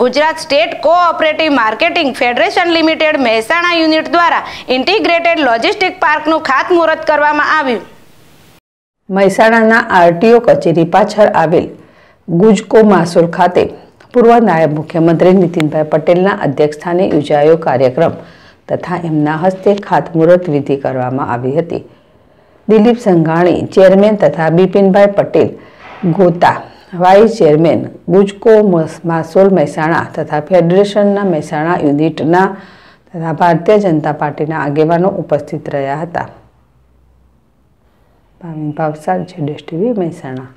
Gujarat state cooperative marketing federation limited Mehsana unit દ્વારા integrated logistic પાર્કનું ખાતમુહૂર્ત કરવામાં આવ્યું મહેસાણાના આરટીઓ કચેરી પાછળ આવેલ ગુજકો માસુલ ખાતે પૂર્વ નાયબ મુખ્યમંત્રી નીતિનભાઈ પટેલના અધ્યક્ષસ્થાને યોજાયો કાર્યક્રમ તથા એમના હસ્તે ખાતમુહૂર્ત વિધિ કરવામાં આવી હતી દિલીપ સંઘાણી ચેરમેન તથા Bipinbhai Patel Gota vice chairman Gujcomasol Mehsana તથા ફેડરેશનના મહેસાણા યુનિટના તથા ભારતીય જનતા પાર્ટીના આગેવાનો ઉપસ્થિત રહ્યા હતા ભાવિન ભાવસાર છે ટીવી મહેસાણા